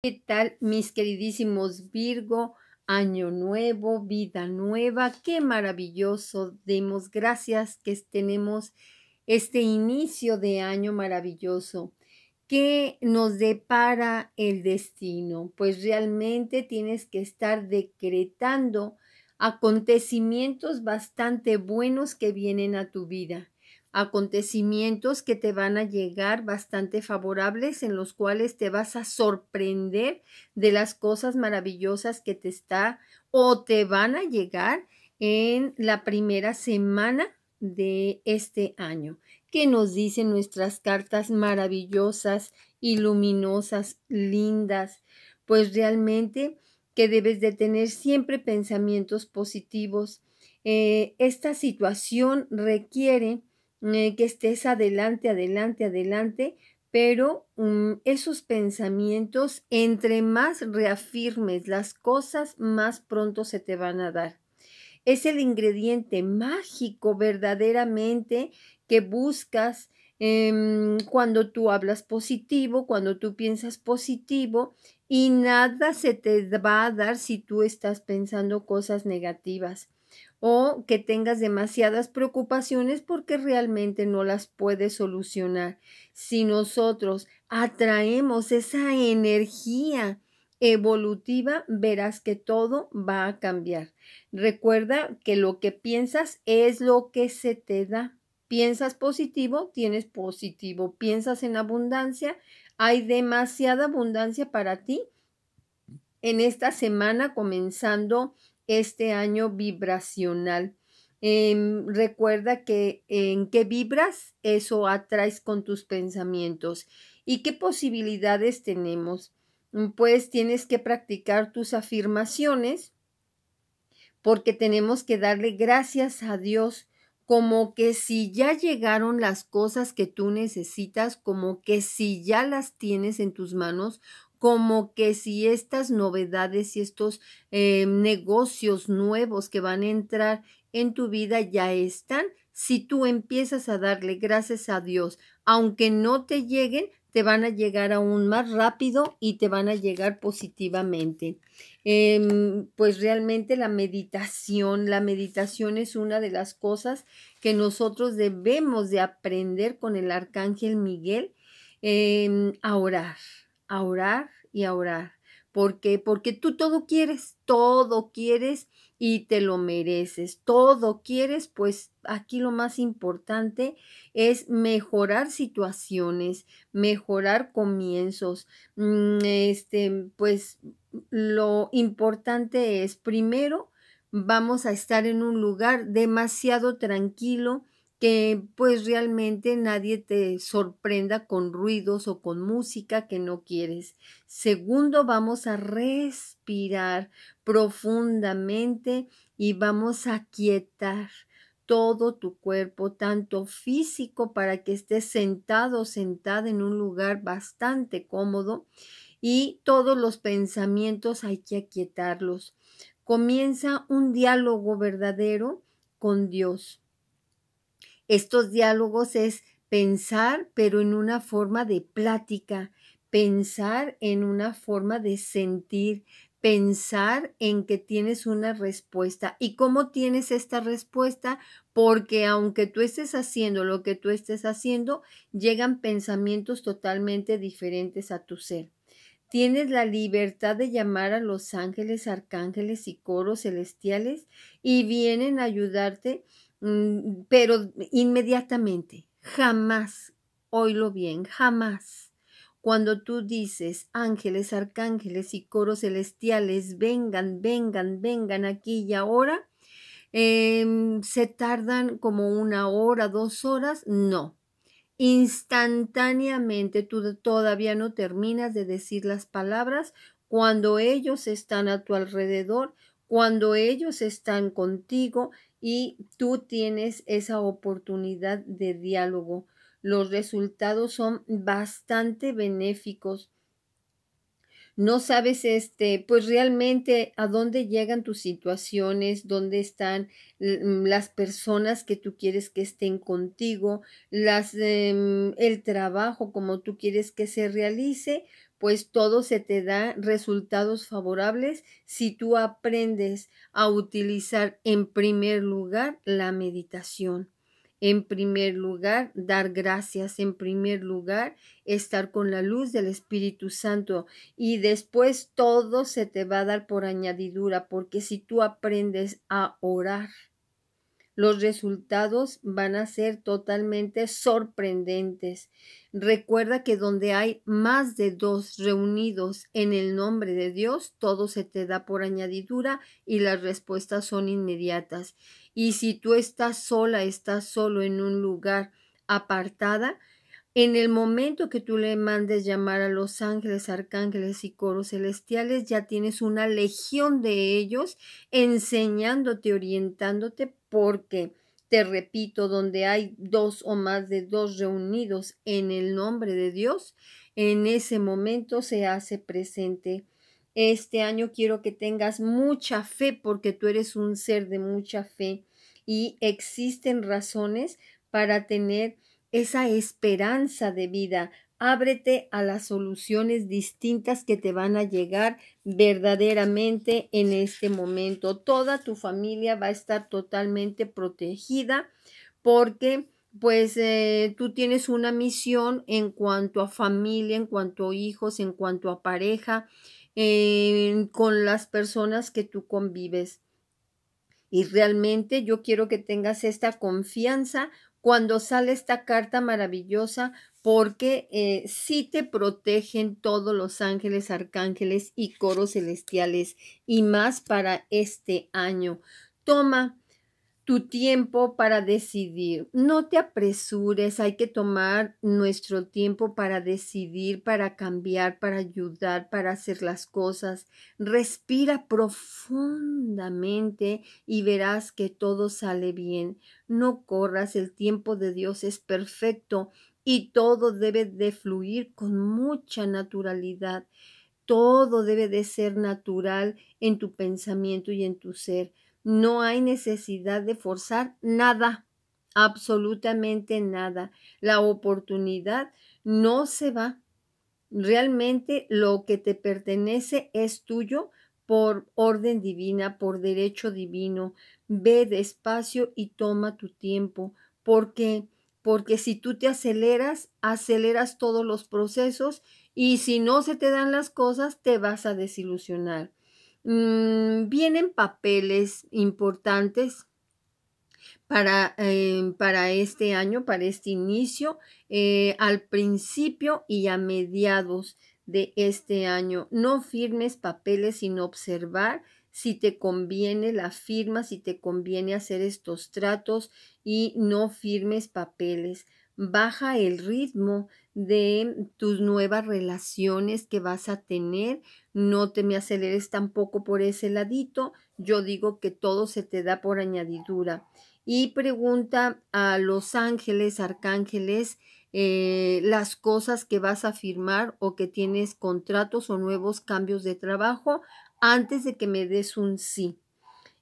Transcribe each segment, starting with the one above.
¿Qué tal, mis queridísimos Virgo? Año nuevo, vida nueva, qué maravilloso. Demos gracias que tenemos este inicio de año maravilloso. ¿Qué nos depara el destino? Pues realmente tienes que estar decretando acontecimientos bastante buenos que vienen a tu vida acontecimientos que te van a llegar bastante favorables en los cuales te vas a sorprender de las cosas maravillosas que te está o te van a llegar en la primera semana de este año. que nos dicen nuestras cartas maravillosas y luminosas, lindas? Pues realmente que debes de tener siempre pensamientos positivos. Eh, esta situación requiere que estés adelante, adelante, adelante, pero mm, esos pensamientos, entre más reafirmes las cosas, más pronto se te van a dar. Es el ingrediente mágico verdaderamente que buscas em, cuando tú hablas positivo, cuando tú piensas positivo y nada se te va a dar si tú estás pensando cosas negativas o que tengas demasiadas preocupaciones porque realmente no las puedes solucionar. Si nosotros atraemos esa energía evolutiva, verás que todo va a cambiar. Recuerda que lo que piensas es lo que se te da. Piensas positivo, tienes positivo. Piensas en abundancia, hay demasiada abundancia para ti. En esta semana comenzando este año vibracional. Em, recuerda que en qué vibras, eso atraes con tus pensamientos. ¿Y qué posibilidades tenemos? Mm, pues tienes que practicar tus afirmaciones porque tenemos que darle gracias a Dios como que si ya llegaron las cosas que tú necesitas, como que si ya las tienes en tus manos, como que si estas novedades y estos eh, negocios nuevos que van a entrar en tu vida ya están, si tú empiezas a darle gracias a Dios, aunque no te lleguen, te van a llegar aún más rápido y te van a llegar positivamente. Em, pues realmente la meditación, la meditación es una de las cosas que nosotros debemos de aprender con el arcángel Miguel em, a orar, a orar y a orar. ¿Por qué? Porque tú todo quieres, todo quieres y te lo mereces. Todo quieres, pues aquí lo más importante es mejorar situaciones, mejorar comienzos. Mm, este, pues lo importante es primero vamos a estar en un lugar demasiado tranquilo, que pues realmente nadie te sorprenda con ruidos o con música que no quieres. Segundo, vamos a respirar profundamente y vamos a quietar todo tu cuerpo, tanto físico para que estés sentado o sentada en un lugar bastante cómodo y todos los pensamientos hay que aquietarlos. Comienza un diálogo verdadero con Dios estos diálogos es pensar, pero en una forma de plática, pensar en una forma de sentir, pensar en que tienes una respuesta. ¿Y cómo tienes esta respuesta? Porque aunque tú estés haciendo lo que tú estés haciendo, llegan pensamientos totalmente diferentes a tu ser. Tienes la libertad de llamar a los ángeles, arcángeles y coros celestiales y vienen a ayudarte Mm, pero inmediatamente, jamás, oílo bien, jamás. Cuando tú dices, ángeles, arcángeles y coros celestiales, vengan, vengan, vengan aquí y ahora, em, se tardan como una hora, dos horas, no. Instantáneamente tú todavía no terminas de decir las palabras cuando ellos están a tu alrededor, cuando ellos están contigo y tú tienes esa oportunidad de diálogo. Los resultados son bastante benéficos. No sabes este, pues realmente a dónde llegan tus situaciones, dónde están mm, las personas que tú quieres que estén contigo, las em, el trabajo como tú quieres que se realice, pues todo se te da resultados favorables si tú aprendes a utilizar en primer lugar la meditación. En primer lugar, dar gracias. En primer lugar, estar con la luz del Espíritu Santo. Y después todo se te va a dar por añadidura, porque si tú aprendes a orar, los resultados van a ser totalmente sorprendentes. Recuerda que donde hay más de dos reunidos en el nombre de Dios, todo se te da por añadidura y las respuestas son inmediatas. Y si tú estás sola, estás solo en un lugar apartada, en el momento que tú le mandes llamar a los ángeles, arcángeles y coros celestiales, ya tienes una legión de ellos enseñándote, orientándote, porque, te repito, donde hay dos o más de dos reunidos en el nombre de Dios, en ese momento se hace presente. Este año quiero que tengas mucha fe porque tú eres un ser de mucha fe y existen razones para tener esa esperanza de vida. Ábrete a las soluciones distintas que te van a llegar verdaderamente en este momento. Toda tu familia va a estar totalmente protegida porque pues eh, tú tienes una misión en cuanto a familia, en cuanto a hijos, en cuanto a pareja, con las personas que tú convives. Y realmente yo quiero que tengas esta confianza cuando sale esta carta maravillosa porque eh, sí te protegen todos los ángeles, arcángeles y coros celestiales y más para este año. Toma tu tiempo para decidir. No te apresures, hay que tomar nuestro tiempo para decidir, para cambiar, para ayudar, para hacer las cosas. Respira profundo y verás que todo sale bien. No corras, el tiempo de Dios es perfecto y todo debe de fluir con mucha naturalidad. Todo debe de ser natural en tu pensamiento y en tu ser. No hay necesidad de forzar nada, absolutamente nada. La oportunidad no se va. Realmente lo que te pertenece es tuyo por orden divina, por derecho divino. Ve despacio y toma tu tiempo, porque porque si tú te aceleras, aceleras todos los procesos y si no se te dan las cosas, te vas a desilusionar. Mm, vienen papeles importantes para, eh, para, este año, para este inicio, eh, al principio y a mediados de este año. No firmes papeles sin observar si te conviene la firma, si te conviene hacer estos tratos y no firmes papeles. Baja el ritmo de tus nuevas relaciones que vas a tener. No te me aceleres tampoco por ese ladito. Yo digo que todo se te da por añadidura. Y pregunta a los ángeles, arcángeles, eh, las cosas que vas a firmar o que tienes contratos o nuevos cambios de trabajo antes de que me des un sí.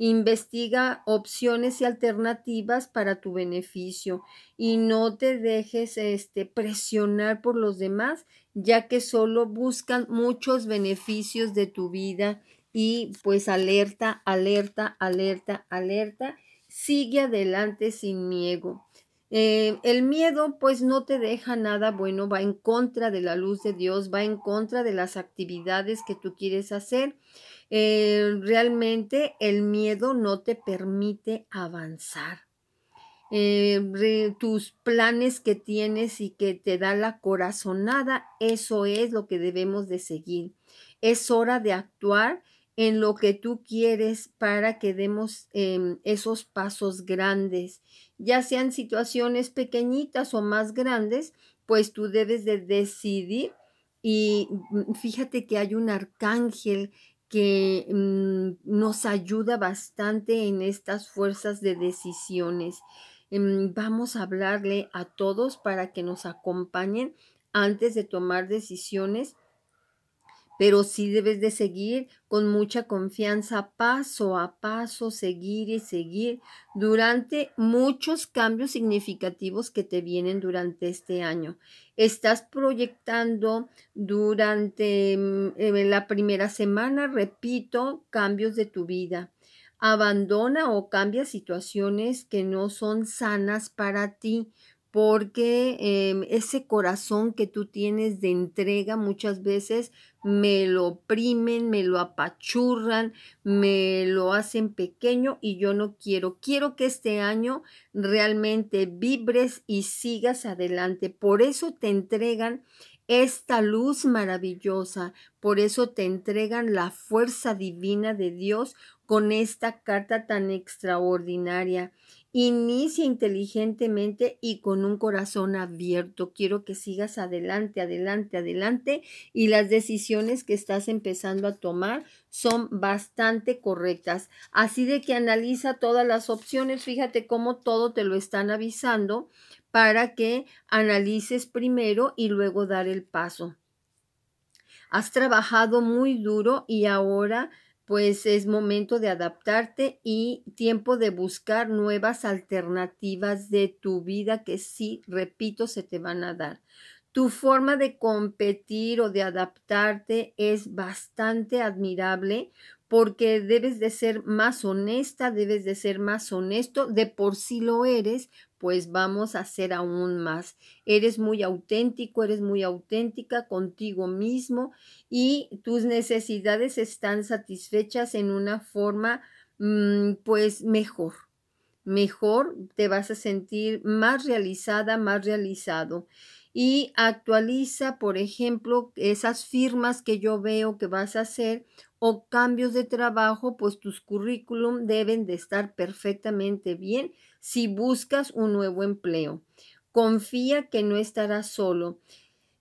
Investiga opciones y alternativas para tu beneficio y no te dejes este, presionar por los demás, ya que solo buscan muchos beneficios de tu vida y pues alerta, alerta, alerta, alerta. Sigue adelante sin miedo. Eh, el miedo pues no te deja nada bueno, va en contra de la luz de Dios, va en contra de las actividades que tú quieres hacer. Eh, realmente el miedo no te permite avanzar. Eh, tus planes que tienes y que te da la corazonada, eso es lo que debemos de seguir. Es hora de actuar en lo que tú quieres para que demos em, esos pasos grandes, ya sean situaciones pequeñitas o más grandes, pues tú debes de decidir y mm, fíjate que hay un arcángel que mm, nos ayuda bastante en estas fuerzas de decisiones. Em, vamos a hablarle a todos para que nos acompañen antes de tomar decisiones pero sí debes de seguir con mucha confianza, paso a paso, seguir y seguir durante muchos cambios significativos que te vienen durante este año. Estás proyectando durante mm, eh, la primera semana, repito, cambios de tu vida. Abandona o cambia situaciones que no son sanas para ti porque em, ese corazón que tú tienes de entrega muchas veces me lo oprimen, me lo apachurran, me lo hacen pequeño y yo no quiero. Quiero que este año realmente vibres y sigas adelante. Por eso te entregan esta luz maravillosa, por eso te entregan la fuerza divina de Dios con esta carta tan extraordinaria. Inicia inteligentemente y con un corazón abierto. Quiero que sigas adelante, adelante, adelante y las decisiones que estás empezando a tomar son bastante correctas. Así de que analiza todas las opciones. Fíjate cómo todo te lo están avisando para que analices primero y luego dar el paso. Has trabajado muy duro y ahora pues es momento de adaptarte y tiempo de buscar nuevas alternativas de tu vida que sí, repito, se te van a dar. Tu forma de competir o de adaptarte es bastante admirable porque debes de ser más honesta, debes de ser más honesto, de por sí lo eres, pues vamos a ser aún más. Eres muy auténtico, eres muy auténtica contigo mismo y tus necesidades están satisfechas en una forma mm, pues mejor. Mejor te vas a sentir más realizada, más realizado y actualiza, por ejemplo, esas firmas que yo veo que vas a hacer o cambios de trabajo, pues tus currículum deben de estar perfectamente bien si buscas un nuevo empleo. Confía que no estarás solo.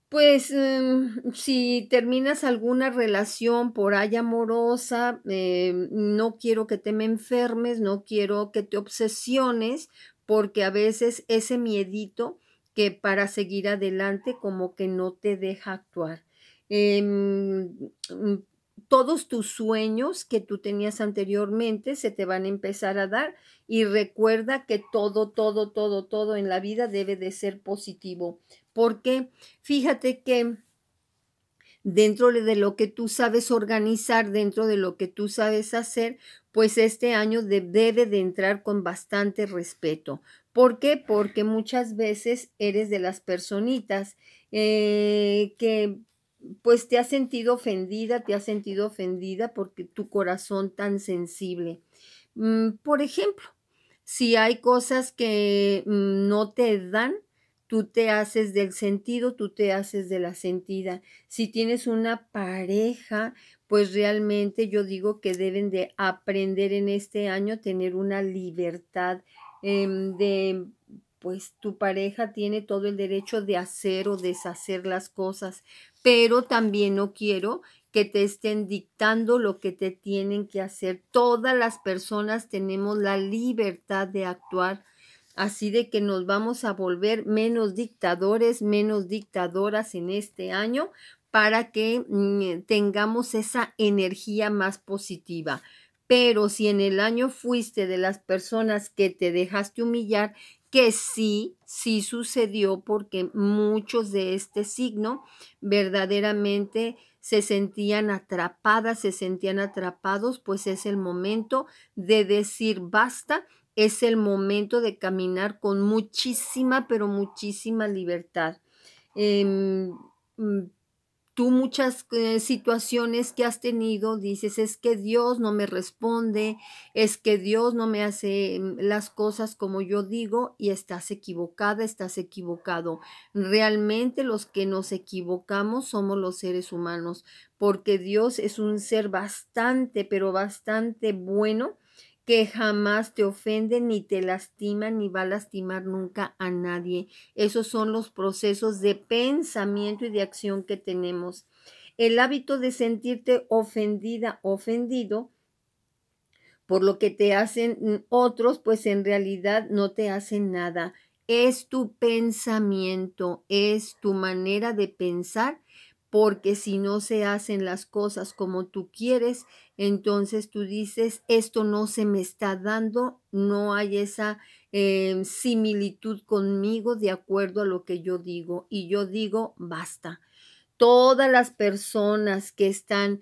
Pues em, si terminas alguna relación por ahí amorosa, em, no quiero que te me enfermes, no quiero que te obsesiones, porque a veces ese miedito que para seguir adelante como que no te deja actuar. Em, todos tus sueños que tú tenías anteriormente se te van a empezar a dar y recuerda que todo, todo, todo, todo en la vida debe de ser positivo. Porque fíjate que dentro de lo que tú sabes organizar, dentro de lo que tú sabes hacer, pues este año debe de entrar con bastante respeto. ¿Por qué? Porque muchas veces eres de las personitas eh, que pues te has sentido ofendida, te has sentido ofendida porque tu corazón tan sensible. Mm, por ejemplo, si hay cosas que mm, no te dan, tú te haces del sentido, tú te haces de la sentida. Si tienes una pareja, pues realmente yo digo que deben de aprender en este año tener una libertad em, de pues tu pareja tiene todo el derecho de hacer o deshacer las cosas, pero también no quiero que te estén dictando lo que te tienen que hacer. Todas las personas tenemos la libertad de actuar. Así de que nos vamos a volver menos dictadores, menos dictadoras en este año para que mm, tengamos esa energía más positiva. Pero si en el año fuiste de las personas que te dejaste humillar, que sí, sí sucedió porque muchos de este signo verdaderamente se sentían atrapadas, se sentían atrapados, pues es el momento de decir basta, es el momento de caminar con muchísima, pero muchísima libertad. Em, mm, tú muchas eh, situaciones que has tenido dices, es que Dios no me responde, es que Dios no me hace mm, las cosas como yo digo y estás equivocada, estás equivocado. Realmente los que nos equivocamos somos los seres humanos, porque Dios es un ser bastante, pero bastante bueno que jamás te ofende ni te lastima ni va a lastimar nunca a nadie. Esos son los procesos de pensamiento y de acción que tenemos. El hábito de sentirte ofendida, ofendido, por lo que te hacen otros, pues en realidad no te hacen nada. Es tu pensamiento, es tu manera de pensar porque si no se hacen las cosas como tú quieres, entonces tú dices, esto no se me está dando, no hay esa em, similitud conmigo de acuerdo a lo que yo digo. Y yo digo, basta. Todas las personas que están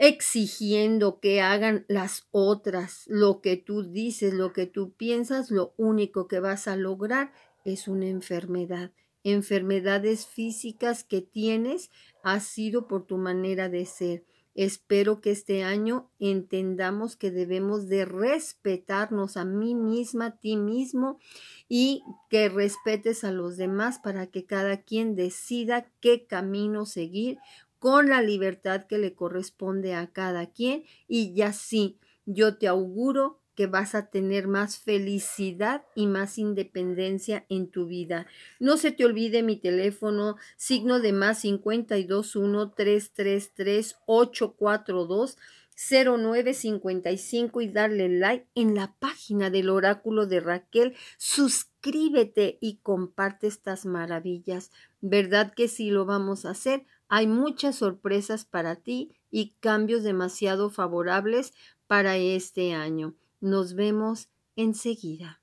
exigiendo que hagan las otras lo que tú dices, lo que tú piensas, lo único que vas a lograr es una enfermedad enfermedades físicas que tienes ha sido por tu manera de ser. Espero que este año entendamos que debemos de respetarnos a mí misma, a ti mismo y que respetes a los demás para que cada quien decida qué camino seguir con la libertad que le corresponde a cada quien y ya sí, yo te auguro que vas a tener más felicidad y más independencia en tu vida. No se te olvide mi teléfono, signo de más 521 333 842 0955 y darle like en la página del oráculo de Raquel. Suscríbete y comparte estas maravillas. ¿Verdad que sí lo vamos a hacer? Hay muchas sorpresas para ti y cambios demasiado favorables para este año. Nos vemos enseguida.